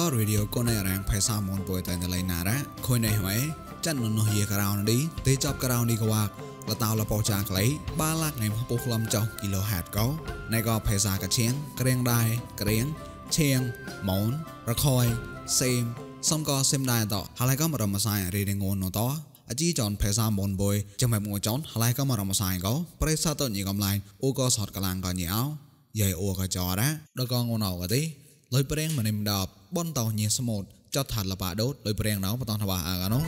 ก็รีดิโอก็ในแรงไพซ่ามอนป่วยแต่ในไรนาระคอยในหวยจันนนเฮียกราวน์ดีเตจอบกราวน์ดีกว่าលតោលបោចាក្លៃបាឡាក់នៃពុះក្លំចោគីឡូហែតកោណៃកោភាសាកាឈៀងក្រៀងដែរក្រៀងឈៀងម៉ូនរខយសេមសំកោសេមដែរតហើយកោមករមសាយរីងងនតអជីចនភាសាម៉ូនបុយចាំបែបងចនហើយកោមករមសាយកោប្រេសាតញីកំឡៃអូកោសតកលាំងកោញីអោយាយអូកោចរ៉ាដកងងអោកទេលុយព្រៀងម្នេម្ដប់បនតោញៀស្មូតចតថាលបាដូតលុយព្រៀងណោបតោថាបាអាកាណោ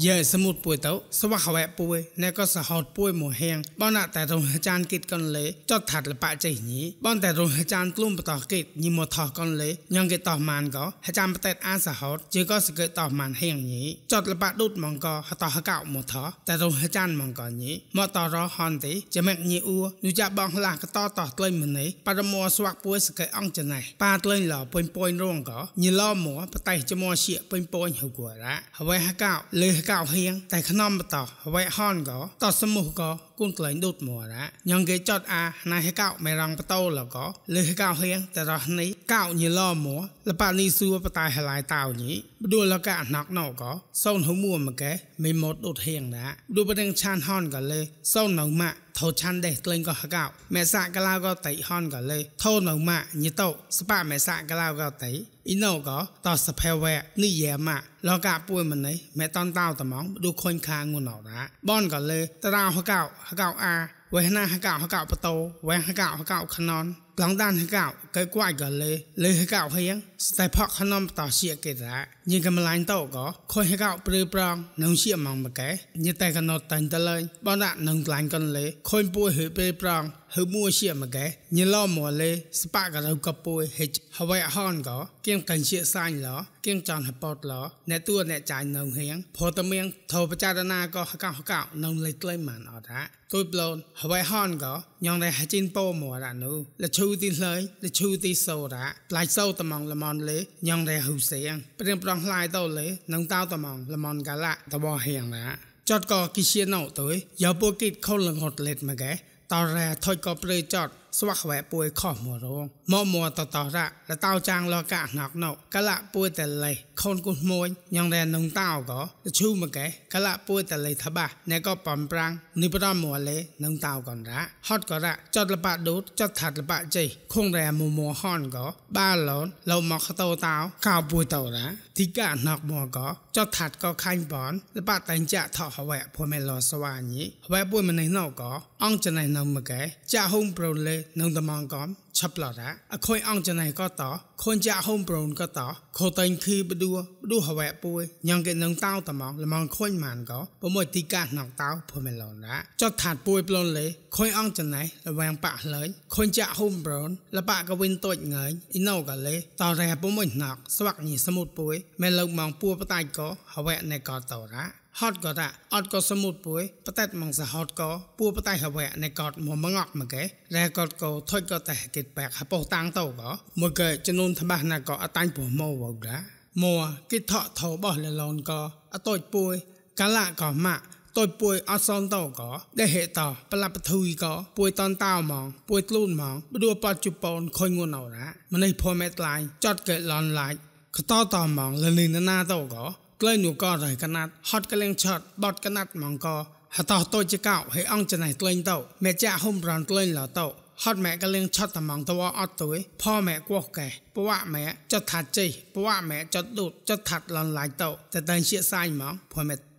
ये समुद पुए तो सवा खवे पुए ने को सहत पुए मो हेंग बन ता रोंग चान कित कन ले तो थात ल पा चै नी बन ता रोंग चान क्लुम बत कित नी मो थ कन ले यंग के तह मान को ह चान बत आ सहत जे को सके तह मान हेंग नी चत ल पा दुत मंग को ह त ह का मो थ ता रोंग चान मंग को नी मो त ro hon ti che mek ni u nu cha bang la ka to to tloin mun nei pa ra mo swak puai sa kai ang cha nai pa tloin la poin poin rong ko ni lo mo pa tai che mo si poin poin hu ko ra ha wai ha ka le កោហៀងតែខ្នំបតោវៃហនក៏តសមុខក៏គុនក្លែងដូតមួរ៉ាញងគេចតអាណៃកោមេរងបតោលកោលឺកោហៀងតរោះនេះកោញីឡោមួលបនីសួរបតៃហឡៃតោញីបដួលកអណកណោកោសូនហមួមកែមេម៉ូតដូតហៀងណាបដួបដងឆានហនកលេសូននៅម៉ាក់ថោឆាន់ដេះក្លែងក៏ហកោមេសាកឡាក៏តៃហនកលេថោនៅម៉ាក់ញីតោស្បាមេសាកឡាក៏តៃអ៊ីណូក៏តសភវៈនិយមៈលកពួយមណៃមេតនតោតំងបដួខុញខាងងួនអរ៉ាបនក៏លេតារោហកោហหาเก่าอาเวหน้าหาเก่าหาเก่าประตูเว้หาเก่าหาเก่าขนอนកងដានហកោកែគួយកលេលេហកោហៀងស្តែផកខនំតោជាកេរៈញីកំឡាញ់តោកោខុយហកោព្រឺប្រងនឹងជាម៉ងបកែញីតែកណត់តាញ់តលែងបនដាក់នឹងក្លាញ់កនលេខុយពួយហឺពេលប្រងហឺមួជាមកែញីឡោមួលេស្បាក់កៅកពួយហិចហើយអហនកោគៀងកាញ់ជាសាញ់ឡោគៀងចន់ហពតឡោអ្នកទួអ្នកចាញ់នៅហៀងព្រោះតមៀងធោបចារណាកោហកោហកោនឹងលេក្លែងមិនអត់ហាទួយប្លូនហើយហនកោញងតែហិចិនពោមួរ៉ានុលឈឈូទីលើយលឈូទីសូរ៉ាផ្លៃសូតំងលមនលេញងរេហូសៀងព្រៀងប្រងផ្លៃតោលេនឹងតោតំងលមនកាលាតបហៀងរ៉ាចតកគិជាណោទៅយោពូគិតខុនលងហត់លេតមកកែតរ៉ាថុយកោព្រឺចតស្វះខ្វែពួយខោះមករងមកមួតតរៈលតោចាងលកណកណកកលៈពួយតលៃខូនគុសមួយញងរែនងតោក៏ឈូមកែកលៈពួយតលៃថាបះអ្នកក៏បំប្រាំងនិបរមមួលេនងតោក៏រៈហត់ក៏រៈចត់លបៈដូតចត់ថាត់លបៈចៃខងរែមួមួហនក៏បាឡនលោមកខតោតោកៅពួយតោរៈទីកណកមួក៏ចត់ថាត់ក៏ខាញ់បនលបៈតែងចាក់ថោះហវែពួយមិនលស្វាញីហវែពួយមិនណៃណោក៏អង្គចំណៃនៅមកែចាហុំប្រូលេនឹងតំងកំឆាប់ឡរ៉ាអខុយអងចណៃក៏តខូនចាក់ហូមប្រូនក៏តខូតែងឃីបដួបដួហវែពួយញ៉ងគេនឹងតោតំងល្មងខូនម៉ានក៏ប្រមួយទីកាណងតោព្រមឡរ៉ាចត់ខាត់ពួយប្លន់លេខុយអងចណៃលវាំងបាក់លែងខូនចាក់ហូមប្រូនលបាក់ក៏វិញតូចងើញអ៊ីណូក៏លេតរ៉ែប្រមួយណកស្វាក់ញីសមុទ្រពួយមែលើកម៉ងពួរបតៃក៏ហវែណែក៏តរ៉ាហត់ក៏តាអត់ក៏សមុទ្រពួយបតែតមងសហត់ក៏ពួរបតែហវៈនៃកតមកមងក់មកេរែកតក៏ថុចក៏តែគេបាក់ហបោតាំងទៅក៏មកេចំនួនថ្មះណាក៏អតាញ់ពោះមកវកាមួគេថកថោបោះលលនក៏អតូចពួយ កាលៈក៏ម៉ាក់តូចពួយអត់សនតោក៏ដេហេតោប្លាប់ធុយក៏ពួយតនតោហ្មងពួយធ្លូនហ្មងបដួប៉តជប៉ុនខុញងួនអរ៉ាម្នេះផមេតឡាញចតកេឡនឡាច់ខតតោហ្មងលលីនណាតោក៏ក្លែងនូកតហើយកណាត់ហត់កលែងឆត់បត់កណាត់ម៉ងកហតោតូចកោហើយអងច្នៃក្លែងទៅមេចាក់ហុំរនក្លែងលតោហត់ម៉ែកលៀងឆត់តាមងតវអត់ទៅផម៉ែកោះកែពួកម៉ែចត់ថាចៃពួកម៉ែចត់ដូតចត់ថាត់ឡនឡាយទៅតែតែជាសាយហ្មងព្រោះម៉ែ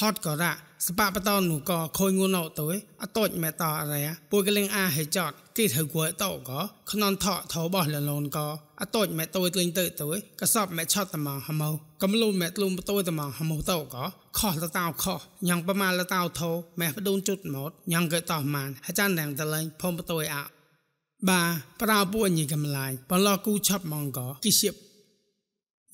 ហត់ក៏រ៉ាសបបតននូក៏ខូនងូណោទៅអតូចមេតអរ៉ាពួយកលិងអាហេចតគេត្រូវគួរតោក៏ខ្ននថោថោបោះលលនក៏អតូចមេតូចលេងទៅទៅកសបមេឆត់តាមងហមោកំលូមេលុំបតូចតាមងហមោតោក៏ខោះលតោខោះញ៉ាងប្រមាលតោថោមេបដូនជុតម៉ោតញ៉ាងកេតោះម៉ានអាចារ្យណាងតលេងភុំបតូចអាបាប្រោពួកញីកំឡាយបលកគូឆប់ម៉ងក៏គិសៀប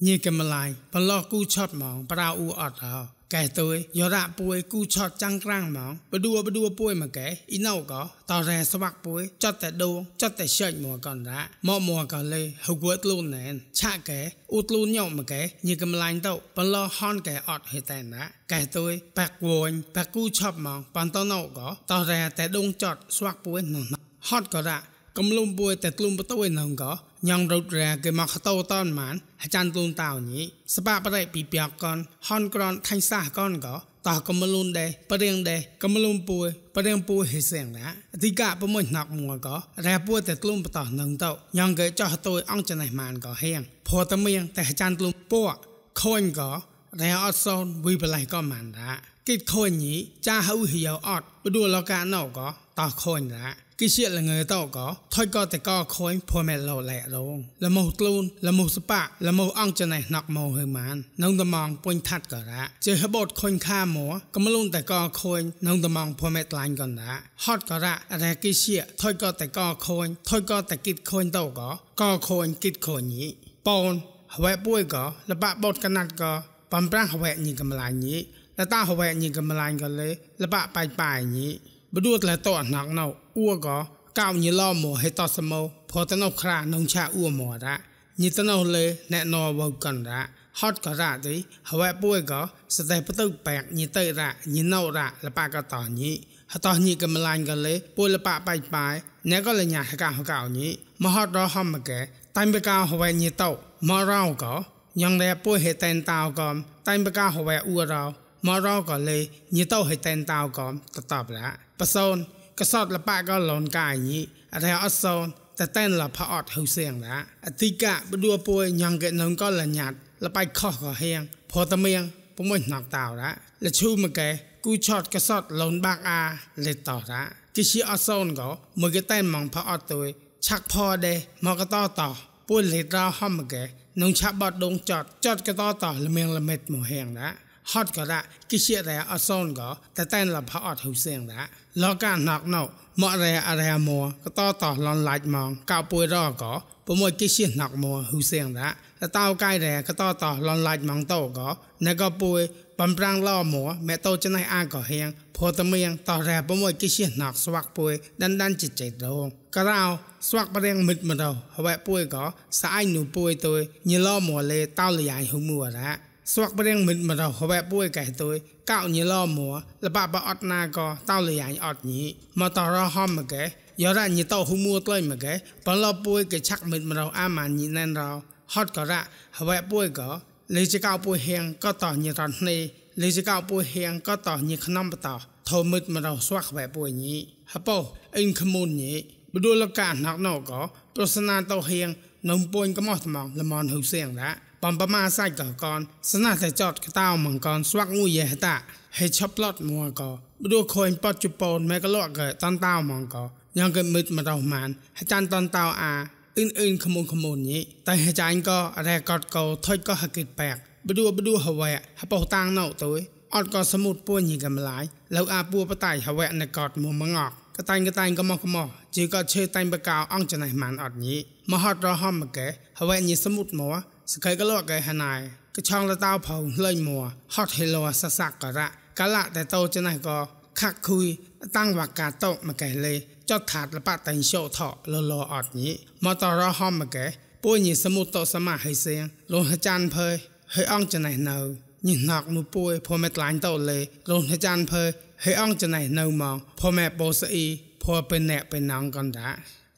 ញីកំឡាយបលកគូឆប់ម៉ងប្រោអ៊ូអត់ហោកែទៅយោរ៉ាពួយគូឆតចាំងក្រាំងហ្មងបដួបដួពួយមកកែអ៊ីណៅក៏តរ៉ែស្វាក់ពួយចត់តែដូងចត់តែឆេចមកកនរ៉ាមកមកកលេហូវតលូនណែនឆាក់កែអ៊ូតលូនញោមកកែញីកំឡាញ់ទៅបលោះហនកែអត់ហេតែណាកែទៅបាក់វងបាក់គូឆប់ហ្មងប៉ាន់តណៅក៏តរ៉ែតែដូងចត់ស្វាក់ពួយនោះហត់ក៏រ៉ាកំលុំពួយតែក្លុំបតួយនងកញងរត់រាគេមកតោតនម៉ានអាចារ្យក្លូនតោញីសបបរិពីប្យកនហនក្រនថាញ់សះកនកតោកំលូនដែរបរៀងដែរកំលូនពួយបរៀងពួយហិសៀងណាអធិកប្រមួយណកមួករែពួយតែក្លុំបតោះនឹងតោញងគេចោះទួយអង្គចេះម៉ានកហៀងព្រោះតែមៀងតែអាចារ្យក្លុំពួកខូនករែអត់សូនវិបលៃក៏ម៉ានដែរគេខូនញីចាហៅហៀវអត់ព្រោះលកាណោកតោះខូនដែរគិជាលងើតោកថុយកតកខូនភមែលោលែរងលមោក្លូនលមោសបៈលមោអងចណេះណកមោហឺម៉ាននងតំងពុញថាត់ក៏រ៉ាជិហបតខូនខាមោកំលូនតកខូននងតំងភមែតឡាញ់ក៏រ៉ាហត់ក៏រ៉ាអរគិជាថុយកតកខូនថុយកតគិតខូនតោកកខូនគិតខូនញីបូនហើយពួយក៏លបៈបតកណាត់ក៏បំប្រាំងហើយញីកំឡាញ់ញីលតាហើយញីកំឡាញ់ក៏លេលបៈបាយបាយញីបដួតលែតអណកណៅអ៊ូក៏កៅញីឡមហេតសមោផតណោខ្រានងឆាអ៊ូមរៈញីតណោលេអ្នកណោវកណ្រាហតក៏រៈទីហើយពួយក៏ស្ទេបទៅបែកញីទៅរៈញីណោរៈលបកតញីហតញីកំឡាញ់ក៏លេពួយលបបៃបាយអ្នកក៏លញ្ញាហកហកញីមហតរហមកែតែបកោហើយញីតោមរោក៏ញងដែរពួយហេតែនតោកំតែបកោហើយអ៊ូរោមរោក៏លេញីតោហេតែនតោកំតតបរៈបសូនកសោតលបកលនកាញីអត់ហើយអត់សូនតែតែនលផអត់ហូវសៀងណាអតិកៈបដួពួយញ៉ាងកេនងកលញាត់ លបៃខោះក៏ហៀងព្រោះតមៀងពុំមិនណកតោណាលឈូមកែគូឆតកសតលនបាក់អាលេតោណាគិជាអសូនក៏មកតែនម៉ងផអត់ទួយឆាក់ផដែរមកកតតោពួយលេតរហំមកែនងឆាប់បត់ដងចតចតកតតលមៀងលមិតមកហៀងណា hot ko da ki she da a son go ta tan la pha ot hu seng da lo ka nok no mo re a re mo ko to to lon lach mong ka pui ro ko pu mo ki she nok mo hu seng da ta tao kai re ko to to lon lach mong to go na ko pui bam prang lo mo me to chen ai a ko heng pho ta mieng to re pu mo ki she nok swak pui dan dan chi chai ro ka rao swak pa reng mit ma do hwa pui ko sa ai nu pui tôi như lo mo le tao le ai hu mu ra ស្វាក់ប្រេងមិនមករហវែពួយកែទួយកោញឡមួលបបអត់ណាក៏តោលយ៉ាងអត់ញីមកតរហំមកកែយោរ៉ាញីតោហ៊ូមួក្លែងមកកែបលពួយកែឆាក់មិនមករអាម៉ាញីណែនរោហត់ក៏រ៉ាហវែពួយក៏លេចកោពួយហៀងក៏តញីរ៉ននេះលេចកោពួយហៀងក៏តញីក្នុងបតោធមិតមករស្វាក់ហវែពួយញីហបោអិនខមុនញីបដលកាណកណកក៏ប្រសនាតោហៀងនំពួយកំោះថ្មងល្មនហ៊ូសៀងរ៉ាបំប្រមាសាច់កកនស្នះតែចតកតោមងកនស្វាក់ងុយយេហតាហេឆប់ឡត់មួកោព្រោះខូនប៉តជប៉ុនមេកលក់កតនតោមងកោញ៉ងកមឹតមរោម៉ានហចានតនតោអាអ៊ឹងអ៊ឹងខមុនខមុនញីតែហចាញ់ក៏រែកតកោថុចក៏ហកិតបែកព្រោះព្រោះហវៈហបោតាំងណោទៅអត់ក៏សមុទ្រពួយញីកំឡាយលោកអាពួរបតៃហវៈនៅកតមួមងកកតាញ់កតាញ់កមោះកមោះជឿក៏ឈើតាញ់បកោអង្គច្នេះម៉ានអត់ញីមហតរហមកេហវៈញីសមុទ្រមកសកៃកលកៃហណៃកឆងលតាផងលេញមួហតហេឡោសសកករៈកលៈតែតោចណៃក៏ខាក់ខុយតាំងវកាតោមកកែលេចតថាត លបតៃសោថលលអត់ញីមកតរហមមកកែពួយញីសមុតតសមាហិសៀងលោហចានភើហើយអងចណៃនៅញីណកនោះពួយព្រមតែឡាញ់តលេលោហចានភើហើយអងចណៃនៅមកព្រមតែបូសអ៊ីព្រោះពេលអ្នកពេលណងកណ្ដា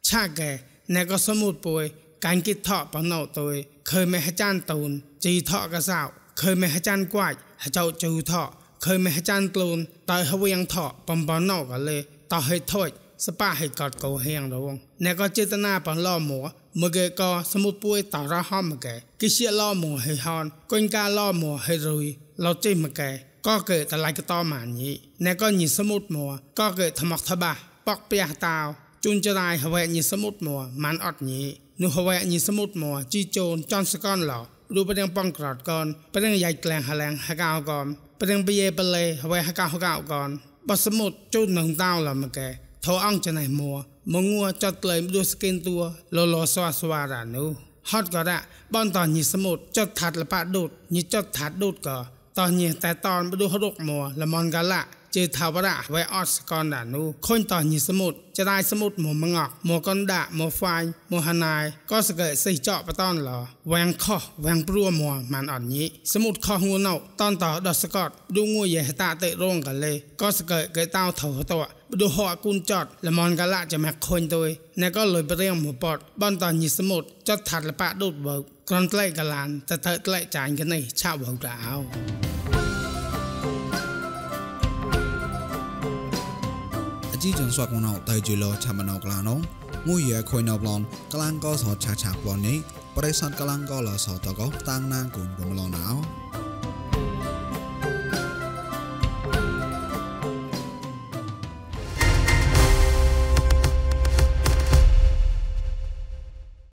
ឆាកែអ្នកក៏សមុតពួយកាញ់គិតថោបណោតយខើមេហចានតូនជីថោកសោខើមេហចានគួចហចោជូថោខើមេហចានក្លូនតើហវៀងថោបំបណោកលេតោហេថូចសប៉ាហេកតកោហៀងរងអ្នកក៏ចេតនាបំឡោមួមកេកោសមុពួយតរហមកេគិជាឡោមួហេហនកុញកាឡោមួហេរុយឡោចេមកេក៏កេតឡៃកតម៉ានីអ្នកក៏ញិសមុតមួក៏កេថ្មកថាបាប៉កពះតាវជួនចរាយហវេញសមុទ្រមកមិនអត់ញីនោះហវេញសមុទ្រមកជីជូនចន់សកនឡោរូបរាងបងក្រតកនប្រឹងយ៉ាយក្លាំងហលាំងហកោកនប្រឹងពីបលេហវេហកោហកោកនបសមុទ្រជូននឹងតោឡមកែធោអង្គចណៃមួមងួចត់ក្លែងដូចស្គិនតួលលសវស្វារានោះហត់ក៏រៈបនតញីសមុទ្រចត់ថាត់លបដូតញីចត់ថាត់ដូតក៏តញីតែតនបដូរុកមួលមនកាលាជាថាវរៈវេអត់សកនដានុខុញតោះញីសមុទ្រចរាយសមុទ្រមកមងកមកនដាក់មកហ្វាយមកហណាយក៏សកើសិចកបតនឡវាំងខោះវាំងព្រួមកមិនអត់ញីសមុទ្រខោះងួនណោតនតោះដោះសកតឌូងួយយេហតាតិរងកលេក៏សកើកេតោថោតោដូហកូនចតល្មនកលៈចាំខុញទៅអ្នកក៏លុយប្រៀងមកពតបនតញិសមុទ្រចតថាត់លបៈដូតបើក្រំក្លែកកលានតើធ្វើក្លែកចាញ់គ្នាឆាប់បើកដៅជីចងស្វាប់ងណៅតៃជូឡូឆាមណៅក្លាណងមួយយេខុយណៅប្លងក្លាំងក៏សោឆាឆាប្លងនេះប្រិស័តក្លាំងក៏លសតកតាំងណាងគុំបំឡងណៅ